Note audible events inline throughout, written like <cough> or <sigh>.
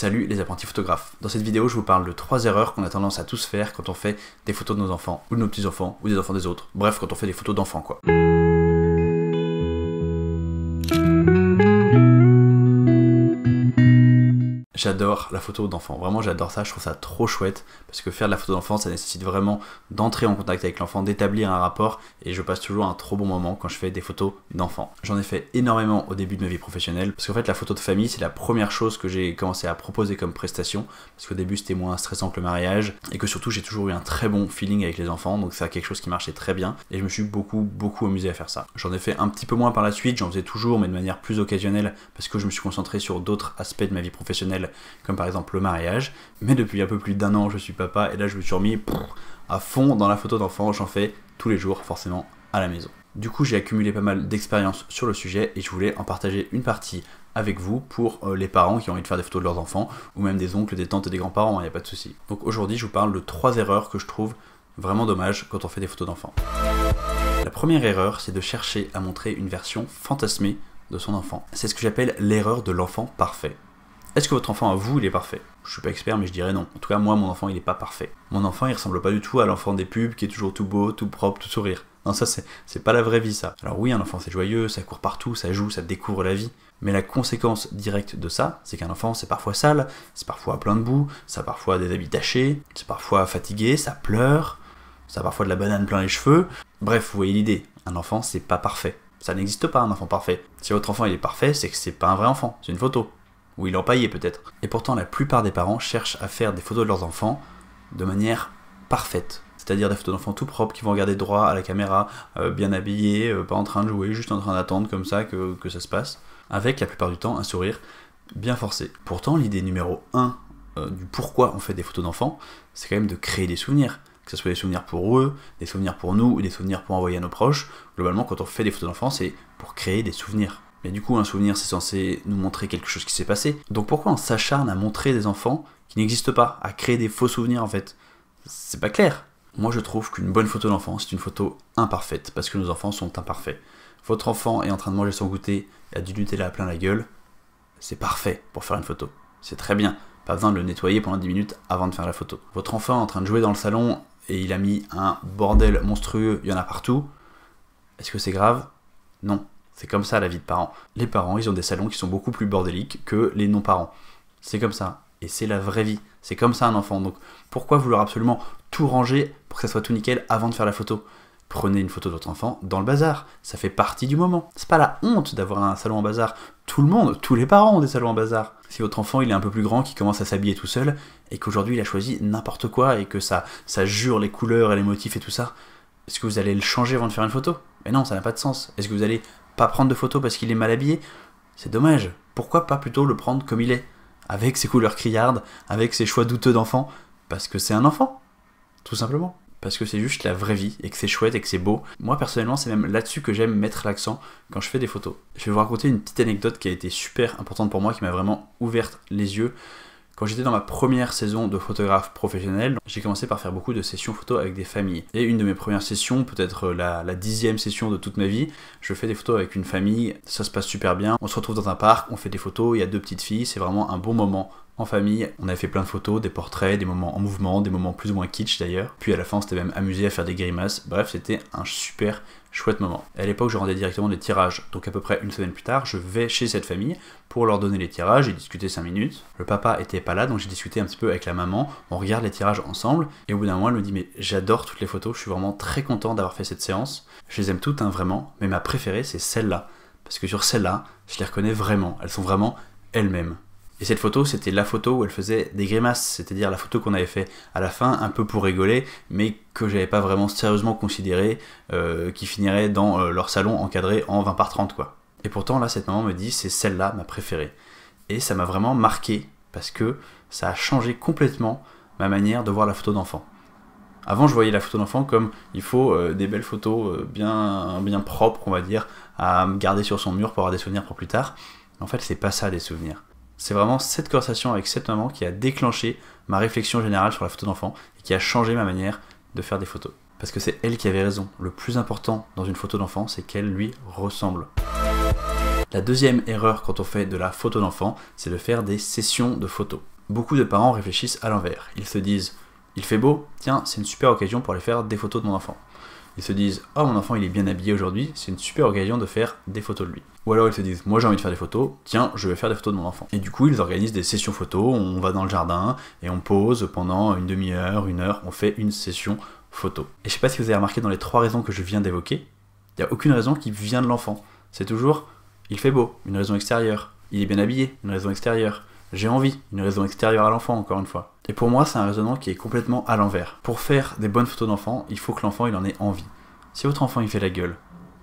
Salut les apprentis photographes. Dans cette vidéo, je vous parle de trois erreurs qu'on a tendance à tous faire quand on fait des photos de nos enfants, ou de nos petits-enfants, ou des enfants des autres. Bref, quand on fait des photos d'enfants, quoi. J'adore la photo d'enfant. Vraiment, j'adore ça. Je trouve ça trop chouette parce que faire de la photo d'enfant, ça nécessite vraiment d'entrer en contact avec l'enfant, d'établir un rapport. Et je passe toujours un trop bon moment quand je fais des photos d'enfants. J'en ai fait énormément au début de ma vie professionnelle parce qu'en fait, la photo de famille, c'est la première chose que j'ai commencé à proposer comme prestation parce qu'au début, c'était moins stressant que le mariage et que surtout, j'ai toujours eu un très bon feeling avec les enfants. Donc, ça quelque chose qui marchait très bien et je me suis beaucoup, beaucoup amusé à faire ça. J'en ai fait un petit peu moins par la suite. J'en faisais toujours, mais de manière plus occasionnelle parce que je me suis concentré sur d'autres aspects de ma vie professionnelle comme par exemple le mariage. Mais depuis un peu plus d'un an, je suis papa et là, je me suis remis à fond dans la photo d'enfant. J'en fais tous les jours, forcément, à la maison. Du coup, j'ai accumulé pas mal d'expériences sur le sujet et je voulais en partager une partie avec vous pour euh, les parents qui ont envie de faire des photos de leurs enfants ou même des oncles, des tantes et des grands-parents, il hein, n'y a pas de souci. Donc aujourd'hui, je vous parle de trois erreurs que je trouve vraiment dommage quand on fait des photos d'enfants. La première erreur, c'est de chercher à montrer une version fantasmée de son enfant. C'est ce que j'appelle l'erreur de l'enfant parfait. Est-ce que votre enfant à vous, il est parfait Je suis pas expert, mais je dirais non. En tout cas, moi, mon enfant, il est pas parfait. Mon enfant, il ressemble pas du tout à l'enfant des pubs qui est toujours tout beau, tout propre, tout sourire. Non, ça, c'est pas la vraie vie, ça. Alors oui, un enfant, c'est joyeux, ça court partout, ça joue, ça découvre la vie. Mais la conséquence directe de ça, c'est qu'un enfant, c'est parfois sale, c'est parfois plein de boue, ça a parfois des habits tachés, c'est parfois fatigué, ça pleure, ça a parfois de la banane plein les cheveux. Bref, vous voyez l'idée. Un enfant, c'est pas parfait. Ça n'existe pas un enfant parfait. Si votre enfant il est parfait, c'est que c'est pas un vrai enfant, c'est une photo ou ils l'empaillaient peut-être. Et pourtant, la plupart des parents cherchent à faire des photos de leurs enfants de manière parfaite. C'est-à-dire des photos d'enfants tout propres qui vont regarder droit à la caméra, euh, bien habillés, euh, pas en train de jouer, juste en train d'attendre comme ça que, ça se passe, avec la plupart du temps un sourire bien forcé. Pourtant, l'idée numéro 1 euh, du pourquoi on fait des photos d'enfants, c'est quand même de créer des souvenirs. Que ce soit des souvenirs pour eux, des souvenirs pour nous, ou des souvenirs pour envoyer à nos proches. Globalement, quand on fait des photos d'enfants, c'est pour créer des souvenirs. Mais du coup, un souvenir, c'est censé nous montrer quelque chose qui s'est passé. Donc pourquoi on s'acharne à montrer des enfants qui n'existent pas, à créer des faux souvenirs en fait C'est pas clair. Moi, je trouve qu'une bonne photo d'enfant, c'est une photo imparfaite, parce que nos enfants sont imparfaits. Votre enfant est en train de manger son goûter, il a du Nutella plein la gueule, c'est parfait pour faire une photo. C'est très bien. Pas besoin de le nettoyer pendant 10 minutes avant de faire la photo. Votre enfant est en train de jouer dans le salon et il a mis un bordel monstrueux, il y en a partout. Est-ce que c'est grave Non, c'est comme ça la vie de parents. Les parents, ils ont des salons qui sont beaucoup plus bordéliques que les non-parents. C'est comme ça. Et c'est la vraie vie. C'est comme ça un enfant. Donc pourquoi vouloir absolument tout ranger pour que ça soit tout nickel avant de faire la photo Prenez une photo de votre enfant dans le bazar. Ça fait partie du moment. C'est pas la honte d'avoir un salon en bazar. Tout le monde, tous les parents ont des salons en bazar. Si votre enfant il est un peu plus grand, qui commence à s'habiller tout seul, et qu'aujourd'hui il a choisi n'importe quoi, et que ça, ça jure les couleurs et les motifs et tout ça, est-ce que vous allez le changer avant de faire une photo Mais non, ça n'a pas de sens. Est-ce que vous allez pas prendre de photos parce qu'il est mal habillé, c'est dommage. Pourquoi pas plutôt le prendre comme il est, avec ses couleurs criardes, avec ses choix douteux d'enfant, parce que c'est un enfant, tout simplement. Parce que c'est juste la vraie vie, et que c'est chouette, et que c'est beau. Moi personnellement, c'est même là-dessus que j'aime mettre l'accent quand je fais des photos. Je vais vous raconter une petite anecdote qui a été super importante pour moi, qui m'a vraiment ouverte les yeux. Quand j'étais dans ma première saison de photographe professionnel, j'ai commencé par faire beaucoup de sessions photos avec des familles. Et une de mes premières sessions, peut-être la, la, dixième session de toute ma vie, je fais des photos avec une famille, ça se passe super bien. On se retrouve dans un parc, on fait des photos, il y a deux petites filles, c'est vraiment un bon moment en famille. On avait fait plein de photos, des portraits, des moments en mouvement, des moments plus ou moins kitsch d'ailleurs. Puis à la fin, on s'était même amusé à faire des grimaces. Bref, c'était un super chouette moment. À l'époque, je rendais directement des tirages, donc à peu près une semaine plus tard, je vais chez cette famille pour leur donner les tirages et discuter 5 minutes. Le papa était pas là, donc j'ai discuté un petit peu avec la maman, on regarde les tirages ensemble, et au bout d'un moment, elle me dit Mais j'adore toutes les photos, je suis vraiment très content d'avoir fait cette séance. Je les aime toutes, hein, vraiment, mais ma préférée, c'est celle-là. Parce que sur celle-là, je les reconnais vraiment, elles sont vraiment elles-mêmes. Et cette photo, c'était la photo où elle faisait des grimaces, c'est-à-dire la photo qu'on avait fait à la fin, un peu pour rigoler, mais que j'avais pas vraiment sérieusement considéré, euh, qui finirait dans euh, leur salon encadré en 20 par 30, quoi. Et pourtant, là, cette maman me dit, c'est celle-là ma préférée. Et ça m'a vraiment marqué, parce que ça a changé complètement ma manière de voir la photo d'enfant. Avant, je voyais la photo d'enfant comme il faut euh, des belles photos bien, bien propres, on va dire, à garder sur son mur pour avoir des souvenirs pour plus tard. En fait, c'est pas ça des souvenirs. C'est vraiment cette conversation avec cette maman qui a déclenché ma réflexion générale sur la photo d'enfant et qui a changé ma manière de faire des photos. Parce que c'est elle qui avait raison. Le plus important dans une photo d'enfant, c'est qu'elle lui ressemble. La deuxième erreur quand on fait de la photo d'enfant, c'est de faire des sessions de photos. Beaucoup de parents réfléchissent à l'envers. Ils se disent il fait beau, tiens, c'est une super occasion pour aller faire des photos de mon enfant. Ils se disent oh mon enfant il est bien habillé aujourd'hui, c'est une super occasion de faire des photos de lui. Ou alors ils se disent, moi j'ai envie de faire des photos, tiens, je vais faire des photos de mon enfant. Et du coup, ils organisent des sessions photos, on va dans le jardin et on pose pendant une demi-heure, une heure, on fait une session photo. Et je sais pas si vous avez remarqué dans les trois raisons que je viens d'évoquer, il n'y a aucune raison qui vient de l'enfant. C'est toujours, il fait beau, une raison extérieure. Il est bien habillé, une raison extérieure. J'ai envie, une raison extérieure à l'enfant, encore une fois. Et pour moi, c'est un raisonnement qui est complètement à l'envers. Pour faire des bonnes photos d'enfant, il faut que l'enfant il en ait envie. Si votre enfant il fait la gueule,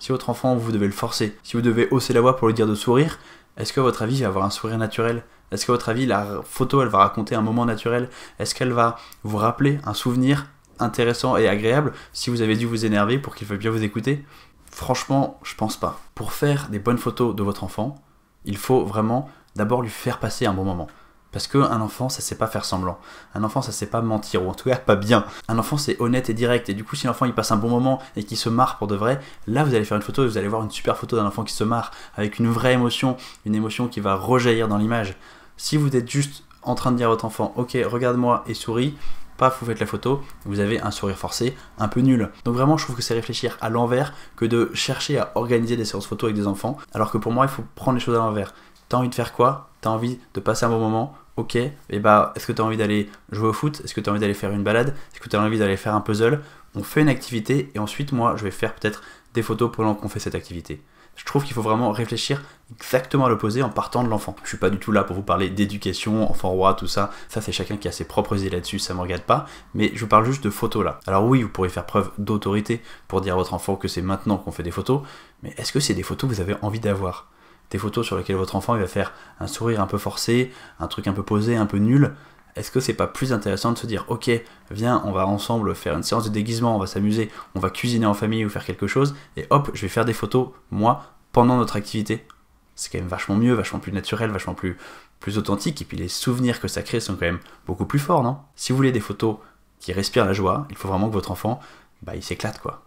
si votre enfant, vous devez le forcer, si vous devez hausser la voix pour lui dire de sourire, est-ce que votre avis il va avoir un sourire naturel Est-ce que votre avis, la photo, elle va raconter un moment naturel Est-ce qu'elle va vous rappeler un souvenir intéressant et agréable si vous avez dû vous énerver pour qu'il veuille bien vous écouter Franchement, je pense pas. Pour faire des bonnes photos de votre enfant, il faut vraiment d'abord lui faire passer un bon moment. Parce qu'un enfant, ça sait pas faire semblant. Un enfant, ça sait pas mentir, ou en tout cas pas bien. Un enfant, c'est honnête et direct. Et du coup, si l'enfant il passe un bon moment et qu'il se marre pour de vrai, là vous allez faire une photo et vous allez voir une super photo d'un enfant qui se marre, avec une vraie émotion, une émotion qui va rejaillir dans l'image. Si vous êtes juste en train de dire à votre enfant, ok, regarde-moi et souris, paf, vous faites la photo, vous avez un sourire forcé un peu nul. Donc vraiment, je trouve que c'est réfléchir à l'envers que de chercher à organiser des séances photos avec des enfants, alors que pour moi, il faut prendre les choses à l'envers. T'as envie de faire quoi tu as envie de passer un bon moment, ok, et bah est-ce que tu as envie d'aller jouer au foot, est-ce que tu as envie d'aller faire une balade, est-ce que tu as envie d'aller faire un puzzle, on fait une activité et ensuite moi je vais faire peut-être des photos pendant qu'on fait cette activité. Je trouve qu'il faut vraiment réfléchir exactement à l'opposé en partant de l'enfant. Je suis pas du tout là pour vous parler d'éducation, enfant roi, tout ça. Ça, c'est chacun qui a ses propres idées là-dessus, ça ne me regarde pas. Mais je parle juste de photos là. Alors oui, vous pourrez faire preuve d'autorité pour dire à votre enfant que c'est maintenant qu'on fait des photos. Mais est-ce que c'est des photos que vous avez envie d'avoir des photos sur lesquelles votre enfant il va faire un sourire un peu forcé, un truc un peu posé, un peu nul, est-ce que c'est pas plus intéressant de se dire ok viens on va ensemble faire une séance de déguisement, on va s'amuser, on va cuisiner en famille ou faire quelque chose et hop je vais faire des photos moi pendant notre activité. C'est quand même vachement mieux, vachement plus naturel, vachement plus, plus authentique et puis les souvenirs que ça crée sont quand même beaucoup plus forts non Si vous voulez des photos qui respirent la joie, il faut vraiment que votre enfant bah, il s'éclate quoi.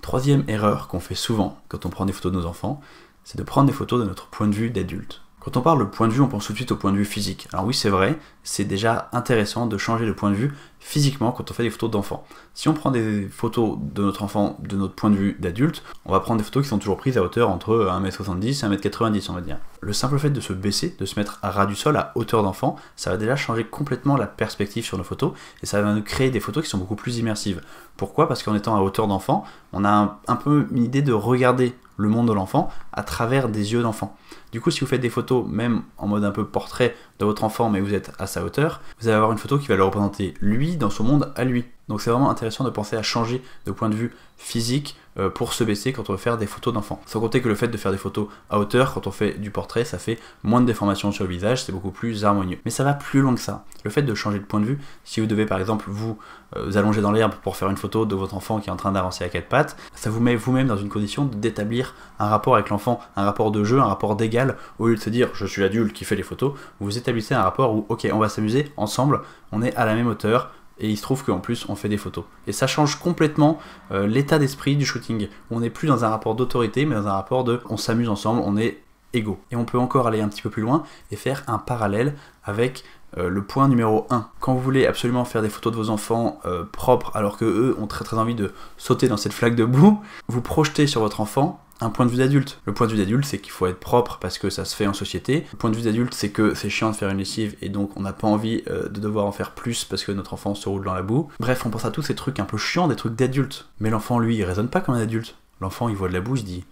Troisième erreur qu'on fait souvent quand on prend des photos de nos enfants, c'est de prendre des photos de notre point de vue d'adulte. Quand on parle de point de vue, on pense tout de suite au point de vue physique. Alors oui, c'est vrai, c'est déjà intéressant de changer de point de vue physiquement quand on fait des photos d'enfants. Si on prend des photos de notre enfant de notre point de vue d'adulte, on va prendre des photos qui sont toujours prises à hauteur entre 1m70 et 1m90, on va dire. Le simple fait de se baisser, de se mettre à ras du sol à hauteur d'enfant, ça va déjà changer complètement la perspective sur nos photos et ça va nous créer des photos qui sont beaucoup plus immersives. Pourquoi Parce qu'en étant à hauteur d'enfant, on a un peu une idée de regarder le monde de l'enfant à travers des yeux d'enfant. Du coup, si vous faites des photos, même en mode un peu portrait de votre enfant, mais vous êtes à sa hauteur, vous allez avoir une photo qui va le représenter lui dans son monde à lui. Donc c'est vraiment intéressant de penser à changer de point de vue physique euh, pour se baisser quand on veut faire des photos d'enfants. Sans compter que le fait de faire des photos à hauteur quand on fait du portrait, ça fait moins de déformations sur le visage, c'est beaucoup plus harmonieux. Mais ça va plus loin que ça. Le fait de changer de point de vue, si vous devez par exemple vous, euh, vous allonger dans l'herbe pour faire une photo de votre enfant qui est en train d'avancer à quatre pattes, ça vous met vous-même dans une condition d'établir un rapport avec l'enfant, un rapport de jeu, un rapport d'égal, au lieu de se dire je suis l'adulte qui fait les photos, vous établissez un rapport où ok on va s'amuser ensemble, on est à la même hauteur, et il se trouve qu'en plus on fait des photos. Et ça change complètement euh, l'état d'esprit du shooting. On n'est plus dans un rapport d'autorité, mais dans un rapport de on s'amuse ensemble, on est égaux. Et on peut encore aller un petit peu plus loin et faire un parallèle avec euh, le point numéro 1, quand vous voulez absolument faire des photos de vos enfants euh, propres alors que eux ont très très envie de sauter dans cette flaque de boue, <laughs> vous projetez sur votre enfant un point de vue d'adulte. Le point de vue d'adulte, c'est qu'il faut être propre parce que ça se fait en société. Le point de vue d'adulte, c'est que c'est chiant de faire une lessive et donc on n'a pas envie euh, de devoir en faire plus parce que notre enfant se roule dans la boue. Bref, on pense à tous ces trucs un peu chiants, des trucs d'adulte. Mais l'enfant, lui, il raisonne pas comme un adulte. L'enfant, il voit de la boue, il se dit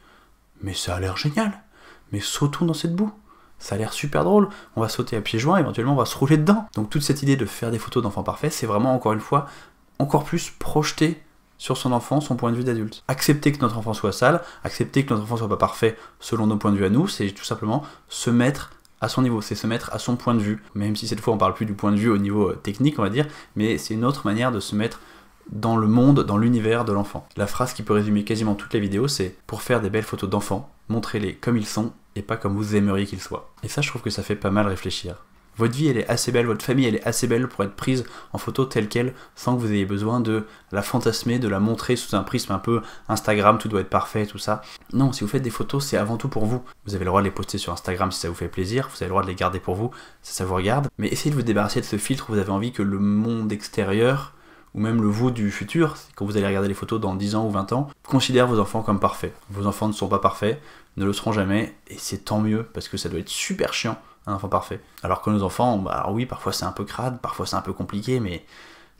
Mais ça a l'air génial, mais sautons dans cette boue ça a l'air super drôle, on va sauter à pieds joints, éventuellement on va se rouler dedans. Donc toute cette idée de faire des photos d'enfants parfaits, c'est vraiment encore une fois encore plus projeter sur son enfant son point de vue d'adulte. Accepter que notre enfant soit sale, accepter que notre enfant soit pas parfait selon nos points de vue à nous, c'est tout simplement se mettre à son niveau, c'est se mettre à son point de vue. Même si cette fois on parle plus du point de vue au niveau euh, technique, on va dire, mais c'est une autre manière de se mettre dans le monde, dans l'univers de l'enfant. La phrase qui peut résumer quasiment toutes les vidéos c'est pour faire des belles photos d'enfants, montrez-les comme ils sont et pas comme vous aimeriez qu'il soit. Et ça, je trouve que ça fait pas mal réfléchir. Votre vie, elle est assez belle, votre famille, elle est assez belle pour être prise en photo telle qu'elle, sans que vous ayez besoin de la fantasmer, de la montrer sous un prisme un peu Instagram, tout doit être parfait, tout ça. Non, si vous faites des photos, c'est avant tout pour vous. Vous avez le droit de les poster sur Instagram si ça vous fait plaisir, vous avez le droit de les garder pour vous, si ça vous regarde. Mais essayez de vous débarrasser de ce filtre, où vous avez envie que le monde extérieur ou même le vous du futur, quand vous allez regarder les photos dans 10 ans ou 20 ans, considère vos enfants comme parfaits. Vos enfants ne sont pas parfaits, ne le seront jamais, et c'est tant mieux, parce que ça doit être super chiant, un enfant parfait. Alors que nos enfants, bah oui, parfois c'est un peu crade, parfois c'est un peu compliqué, mais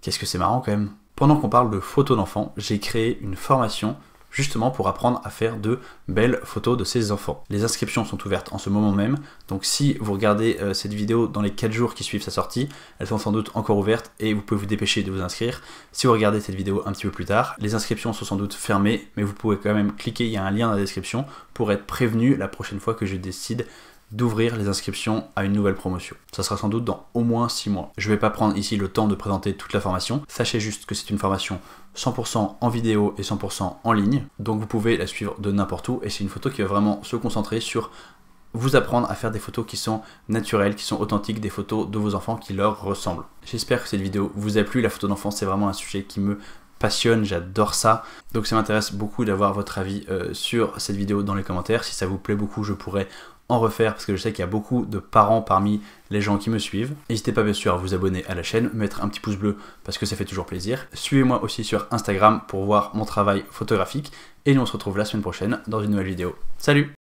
qu'est-ce que c'est marrant quand même. Pendant qu'on parle de photos d'enfants, j'ai créé une formation justement pour apprendre à faire de belles photos de ses enfants. Les inscriptions sont ouvertes en ce moment même, donc si vous regardez euh, cette vidéo dans les 4 jours qui suivent sa sortie, elles sont sans doute encore ouvertes et vous pouvez vous dépêcher de vous inscrire. Si vous regardez cette vidéo un petit peu plus tard, les inscriptions sont sans doute fermées, mais vous pouvez quand même cliquer, il y a un lien dans la description pour être prévenu la prochaine fois que je décide d'ouvrir les inscriptions à une nouvelle promotion. Ça sera sans doute dans au moins 6 mois. Je ne vais pas prendre ici le temps de présenter toute la formation. Sachez juste que c'est une formation 100% en vidéo et 100% en ligne. Donc vous pouvez la suivre de n'importe où et c'est une photo qui va vraiment se concentrer sur vous apprendre à faire des photos qui sont naturelles, qui sont authentiques, des photos de vos enfants qui leur ressemblent. J'espère que cette vidéo vous a plu. La photo d'enfance, c'est vraiment un sujet qui me passionne, j'adore ça. Donc ça m'intéresse beaucoup d'avoir votre avis euh, sur cette vidéo dans les commentaires. Si ça vous plaît beaucoup, je pourrais en refaire parce que je sais qu'il y a beaucoup de parents parmi les gens qui me suivent. N'hésitez pas bien sûr à vous abonner à la chaîne, mettre un petit pouce bleu parce que ça fait toujours plaisir. Suivez-moi aussi sur Instagram pour voir mon travail photographique et nous on se retrouve la semaine prochaine dans une nouvelle vidéo. Salut